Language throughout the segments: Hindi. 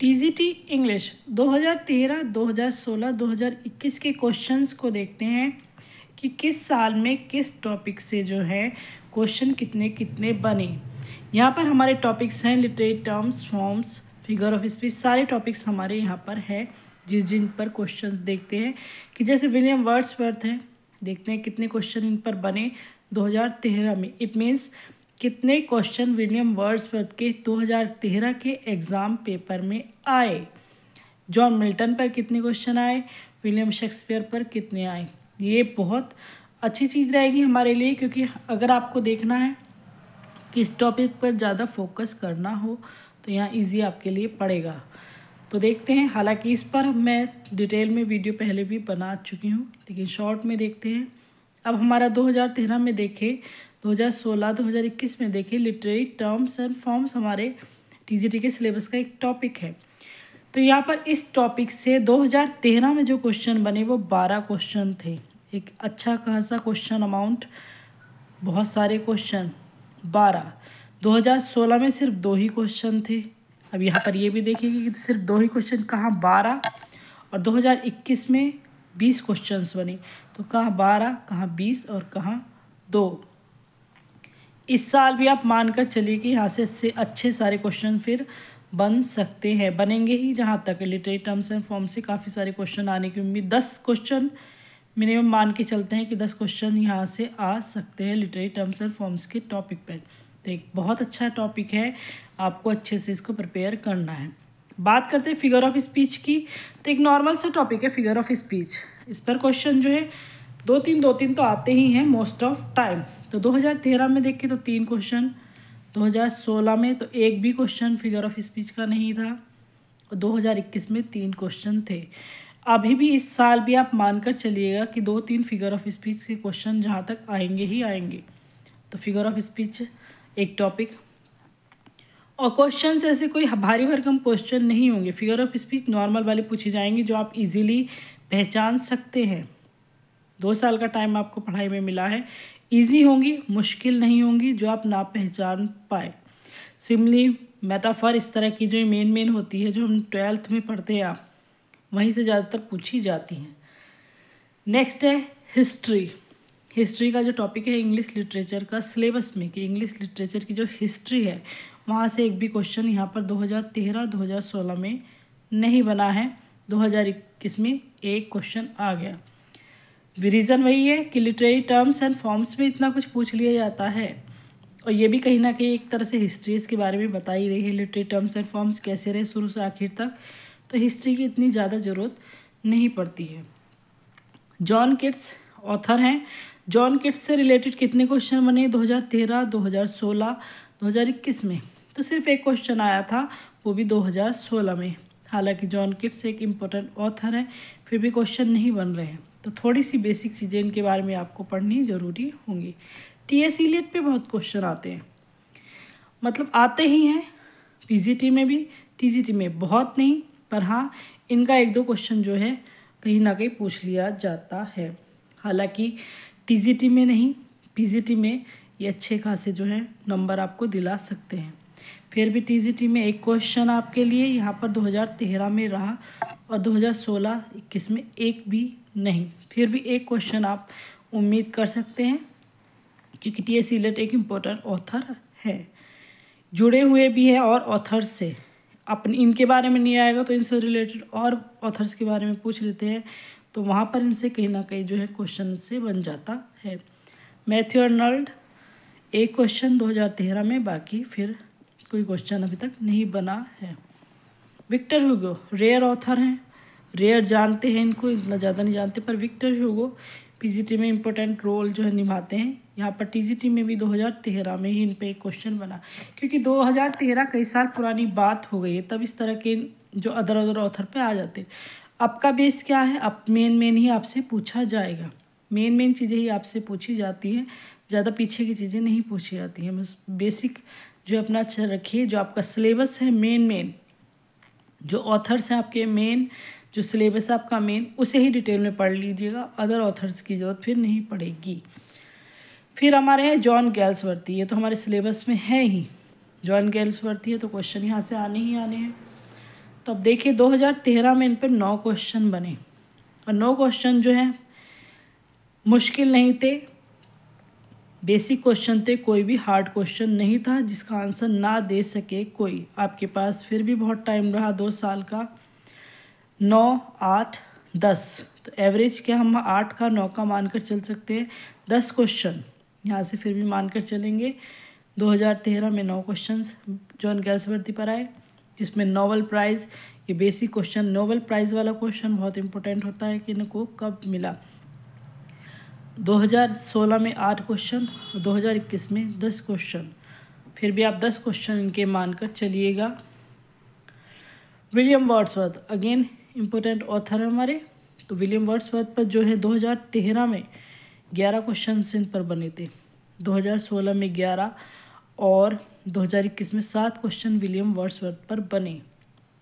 टी इंग्लिश 2013, 2016, 2021 के क्वेश्चंस को देखते हैं कि किस साल में किस टॉपिक से जो है क्वेश्चन कितने कितने बने यहाँ पर हमारे टॉपिक्स हैं literate terms forms figure of speech सारे टॉपिक्स हमारे यहाँ पर है जिस जिन पर क्वेश्चन देखते हैं कि जैसे विलियम वर्ड्सवर्थ हैं देखते हैं कितने क्वेश्चन इन पर बने 2013 में इट मीन्स कितने क्वेश्चन विलियम वर्ड्सवर्थ के 2013 के एग्ज़ाम पेपर में आए जॉन मिल्टन पर कितने क्वेश्चन आए विलियम शेक्सपियर पर कितने आए ये बहुत अच्छी चीज़ रहेगी हमारे लिए क्योंकि अगर आपको देखना है किस टॉपिक पर ज़्यादा फोकस करना हो तो यहाँ इजी आपके लिए पड़ेगा तो देखते हैं हालांकि इस पर मैं डिटेल में वीडियो पहले भी बना चुकी हूँ लेकिन शॉर्ट में देखते हैं अब हमारा 2013 में देखें 2016-2021 में देखें लिटरेरी टर्म्स एंड फॉर्म्स हमारे टीजीटी के सिलेबस का एक टॉपिक है तो यहाँ पर इस टॉपिक से 2013 में जो क्वेश्चन बने वो 12 क्वेश्चन थे एक अच्छा खासा क्वेश्चन अमाउंट बहुत सारे क्वेश्चन 12 2016 में सिर्फ दो ही क्वेश्चन थे अब यहाँ पर ये भी देखेंगे कि सिर्फ दो ही क्वेश्चन कहाँ बारह और दो में बीस क्वेश्चन बने तो कहाँ बारह कहाँ बीस और कहाँ दो इस साल भी आप मानकर चलिए कि यहाँ से अच्छे सारे क्वेश्चन फिर बन सकते हैं बनेंगे ही जहाँ तक लिटरेरी टर्म्स एंड फॉर्म से काफ़ी सारे क्वेश्चन आने की उम्मीद दस क्वेश्चन मिनिमम मान के चलते हैं कि दस क्वेश्चन यहाँ से आ सकते हैं लिटरेरी टर्म्स एंड फॉर्म्स के टॉपिक पर तो एक बहुत अच्छा टॉपिक है आपको अच्छे से इसको प्रिपेयर करना है बात करते हैं फिगर ऑफ स्पीच की तो एक नॉर्मल सा टॉपिक है फिगर ऑफ स्पीच इस पर क्वेश्चन जो है दो तीन दो तीन तो आते ही हैं मोस्ट ऑफ टाइम तो 2013 में देखिए तो तीन क्वेश्चन 2016 में तो एक भी क्वेश्चन फिगर ऑफ स्पीच का नहीं था और 2021 में तीन क्वेश्चन थे अभी भी इस साल भी आप मानकर चलिएगा कि दो तीन फिगर ऑफ स्पीच के क्वेश्चन जहाँ तक आएंगे ही आएंगे तो फिगर ऑफ स्पीच एक टॉपिक और क्वेश्चन ऐसे कोई भारी भरकम क्वेश्चन नहीं होंगे फिगर ऑफ स्पीच नॉर्मल वाले पूछे जाएंगे जो आप इजीली पहचान सकते हैं दो साल का टाइम आपको पढ़ाई में मिला है ईजी होंगी मुश्किल नहीं होंगी जो आप ना पहचान पाए सिमली मेटाफर इस तरह की जो मेन मेन होती है जो हम ट्वेल्थ में पढ़ते हैं आप वहीं से ज़्यादातर पूछी जाती हैं नेक्स्ट है हिस्ट्री हिस्ट्री का जो टॉपिक है इंग्लिश लिटरेचर का सिलेबस में कि इंग्लिश लिटरेचर की जो हिस्ट्री है वहाँ से एक भी क्वेश्चन यहाँ पर 2013 2016 में नहीं बना है 2021 में एक क्वेश्चन आ गया रीज़न वही है कि लिटरेरी टर्म्स एंड फॉर्म्स में इतना कुछ पूछ लिया जाता है और ये भी कहीं ना कहीं एक तरह से हिस्ट्रीज़ के बारे में बताई रही है लिटरेरी टर्म्स एंड फॉर्म्स कैसे रहे शुरू से आखिर तक तो हिस्ट्री की इतनी ज़्यादा ज़रूरत नहीं पड़ती है जॉन किट्स ऑथर हैं जॉन किट्स से रिलेटेड कितने क्वेश्चन बने 2013, 2016, 2021 में तो सिर्फ एक क्वेश्चन आया था वो भी 2016 में हालांकि जॉन किट्स एक इम्पोर्टेंट ऑथर हैं फिर भी क्वेश्चन नहीं बन रहे हैं तो थोड़ी सी बेसिक चीज़ें इनके बारे में आपको पढ़नी ज़रूरी होंगी टी एस इलियट पर बहुत क्वेश्चन आते हैं मतलब आते ही हैं टी में भी टी में बहुत नहीं पर हाँ इनका एक दो क्वेश्चन जो है कहीं ना कहीं पूछ लिया जाता है हालांकि टी में नहीं टी में ये अच्छे खासे जो है नंबर आपको दिला सकते हैं फिर भी टीजीटी में एक क्वेश्चन आपके लिए यहाँ पर 2013 में रहा और 2016 21 में एक भी नहीं फिर भी एक क्वेश्चन आप उम्मीद कर सकते हैं क्योंकि टी एस इलेट एक इम्पोर्टेंट ऑथर है जुड़े हुए भी है और ऑथर से अपने इनके बारे में नहीं आएगा तो इनसे रिलेटेड और ऑथर्स के बारे में पूछ लेते हैं तो वहाँ पर इनसे कहीं ना कहीं जो है क्वेश्चन से बन जाता है मैथ्यू अर्नल्ड एक क्वेश्चन 2013 में बाकी फिर कोई क्वेश्चन अभी तक नहीं बना है विक्टर ह्यूगो रेयर ऑथर हैं रेयर जानते हैं इनको इतना ज़्यादा नहीं जानते पर विक्टर ह्यूगो पीजीटी में इम्पोर्टेंट रोल जो है निभाते हैं यहाँ पर टीजीटी में भी 2013 में ही इन पर एक क्वेश्चन बना क्योंकि 2013 कई साल पुरानी बात हो गई है तब इस तरह के जो अदर अदर ऑथर पर आ जाते आपका बेस क्या है अब मेन मेन ही आपसे पूछा जाएगा मेन मेन चीज़ें ही आपसे पूछी जाती है ज़्यादा पीछे की चीज़ें नहीं पूछी जाती हैं बस बेसिक जो अपना अच्छा रखिए जो आपका सिलेबस है मेन मेन जो ऑथर्स हैं आपके मेन जो सिलेबस आपका मेन उसे ही डिटेल में पढ़ लीजिएगा अदर ऑथर्स की ज़रूरत फिर नहीं पड़ेगी फिर हमारे हैं जॉन गैल्सवर्ती ये तो हमारे सिलेबस में है ही जॉन गैल्सवर्ती है तो क्वेश्चन यहाँ से आने ही आने हैं तो अब देखिए 2013 में इन पर नौ क्वेश्चन बने और नौ क्वेश्चन जो हैं मुश्किल नहीं थे बेसिक क्वेश्चन थे कोई भी हार्ड क्वेश्चन नहीं था जिसका आंसर ना दे सके कोई आपके पास फिर भी बहुत टाइम रहा दो साल का नौ आठ दस तो एवरेज क्या हम आठ का नौ का मानकर चल सकते हैं दस क्वेश्चन यहाँ से फिर भी मानकर चलेंगे 2013 में नौ क्वेश्चन जॉन भर्ती पर आए जिसमें नोबल प्राइज़ ये बेसिक क्वेश्चन नोबल प्राइज़ वाला क्वेश्चन बहुत इंपॉर्टेंट होता है कि इनको कब मिला 2016 में आठ क्वेश्चन और 2021 में दस क्वेश्चन फिर भी आप दस क्वेश्चन इनके मानकर चलिएगा William Wordsworth again important author है हमारे तो विलियम वर्ड्सवर्थ पर जो है 2013 में 11 क्वेश्चन इन पर बने थे 2016 में 11 और 2021 में सात क्वेश्चन विलियम वर्ड्सवर्थ पर बने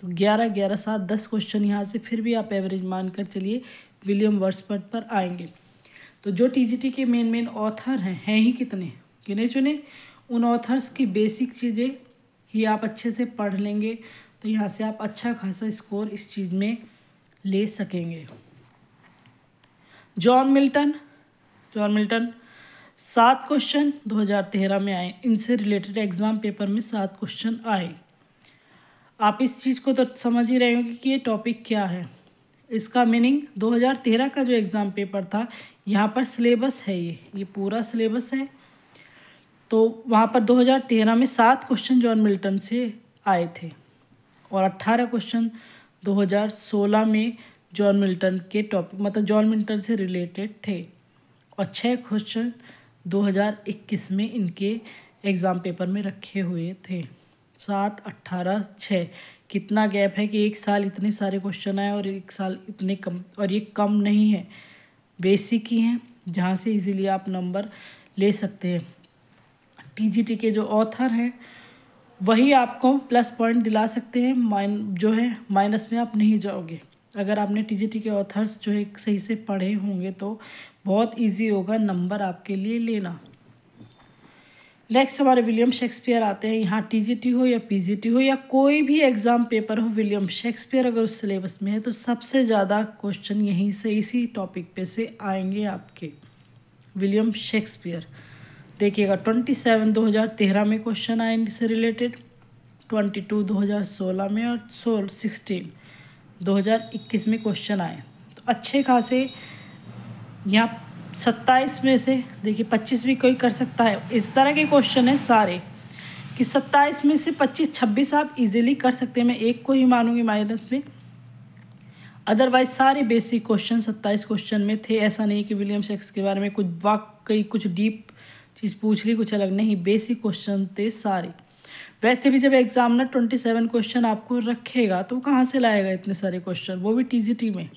तो ग्यारह ग्यारह सात दस क्वेश्चन यहाँ से फिर भी आप एवरेज मानकर चलिए विलियम वर्ड्सवर्थ पर आएंगे तो जो टी के मेन मेन ऑथर हैं हैं ही कितने गिने चुने उन ऑथर्स की बेसिक चीज़ें ही आप अच्छे से पढ़ लेंगे तो यहाँ से आप अच्छा खासा स्कोर इस चीज़ में ले सकेंगे जॉन मिल्टन जॉन मिल्टन सात क्वेश्चन 2013 में आए इनसे रिलेटेड एग्ज़ाम पेपर में सात क्वेश्चन आए आप इस चीज़ को तो समझ ही रहे होंगे कि ये टॉपिक क्या है इसका मीनिंग 2013 का जो एग्ज़ाम पेपर था यहाँ पर सिलेबस है ये ये पूरा सिलेबस है तो वहाँ पर 2013 में सात क्वेश्चन जॉन मिल्टन से आए थे और 18 क्वेश्चन 2016 में जॉन मिल्टन के टॉपिक मतलब जॉन मिल्टन से रिलेटेड थे और छः क्वेश्चन 2021 में इनके एग्ज़ाम पेपर में रखे हुए थे सात अट्ठारह छः कितना गैप है कि एक साल इतने सारे क्वेश्चन आए और एक साल इतने कम और ये कम नहीं है बेसिक ही हैं जहाँ से इजीली आप नंबर ले सकते हैं टीजीटी के जो ऑथर हैं वही आपको प्लस पॉइंट दिला सकते हैं माइन जो है माइनस में आप नहीं जाओगे अगर आपने टीजीटी के ऑथर्स जो है सही से पढ़े होंगे तो बहुत इजी होगा नंबर आपके लिए लेना नेक्स्ट हमारे विलियम शेक्सपियर आते हैं यहाँ टीजीटी हो या पीजीटी हो या कोई भी एग्ज़ाम पेपर हो विलियम शेक्सपियर अगर उस सिलेबस में है तो सबसे ज़्यादा क्वेश्चन यहीं से इसी टॉपिक पे से आएंगे आपके विलियम शेक्सपियर देखिएगा ट्वेंटी सेवन दो हज़ार तेरह में क्वेश्चन आए इनसे रिलेटेड ट्वेंटी टू दो हज़ार सोलह में और सोल सिक्सटीन दो हज़ार इक्कीस में क्वेश्चन आए तो अच्छे खासे यहाँ सत्ताईस में से देखिए पच्चीस भी कोई कर सकता है इस तरह के क्वेश्चन है सारे कि सत्ताईस में से पच्चीस छब्बीस आप इजीली कर सकते हैं मैं एक को ही मानूंगी माइनस में अदरवाइज सारे बेसिक क्वेश्चन सत्ताईस क्वेश्चन में थे ऐसा नहीं कि विलियम शेक्स के बारे में कुछ वाकई कुछ डीप चीज़ पूछ ली कुछ अलग नहीं बेसिक क्वेश्चन थे सारे वैसे भी जब एग्जाम ना ट्वेंटी सेवन क्वेश्चन आपको रखेगा तो कहाँ से लाएगा इतने सारे क्वेश्चन वो भी टी में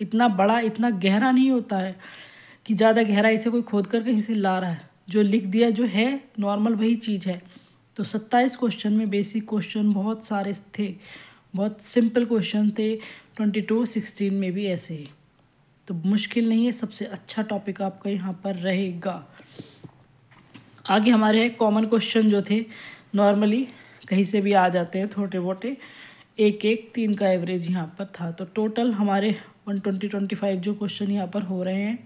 इतना बड़ा इतना गहरा नहीं होता है कि ज़्यादा गहराई से कोई खोद कर कहीं से ला रहा है जो लिख दिया जो है नॉर्मल वही चीज़ है तो सत्ताईस क्वेश्चन में बेसिक क्वेश्चन बहुत सारे थे बहुत सिंपल क्वेश्चन थे ट्वेंटी टू सिक्सटीन में भी ऐसे ही तो मुश्किल नहीं है सबसे अच्छा टॉपिक आपका यहाँ पर रहेगा आगे हमारे हैं कॉमन क्वेश्चन जो थे नॉर्मली कहीं से भी आ जाते हैं छोटे मोटे एक एक तीन का एवरेज यहाँ पर था तो टोटल हमारे वन ट्वेंटी ट्वेंटी फाइव जो क्वेश्चन यहाँ पर हो रहे हैं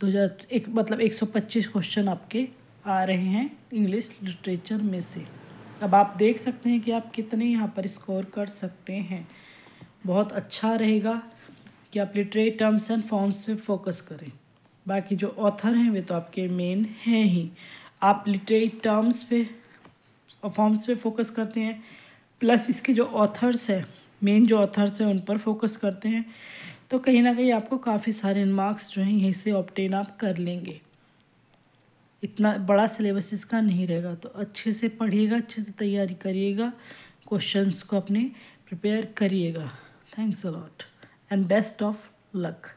दो हज़ार एक मतलब एक सौ पच्चीस क्वेश्चन आपके आ रहे हैं इंग्लिश लिटरेचर में से अब आप देख सकते हैं कि आप कितने यहाँ पर स्कोर कर सकते हैं बहुत अच्छा रहेगा कि आप लिटरेट टर्म्स एंड फॉर्म्स से फोकस करें बाकी जो ऑथर हैं वे तो आपके मेन हैं ही आप लिटरेट टर्म्स पे और फॉर्म्स पे फोकस करते हैं प्लस इसके जो ऑथर्स हैं मेन जो ऑथर्स हैं उन पर फोकस करते हैं तो कहीं ना कहीं आपको काफ़ी सारे मार्क्स जो हैं यहीं से ऑप्टेन आप कर लेंगे इतना बड़ा सिलेबस इसका नहीं रहेगा तो अच्छे से पढ़िएगा अच्छे से तैयारी करिएगा क्वेश्चंस को अपने प्रिपेयर करिएगा thanks a lot lot and best of luck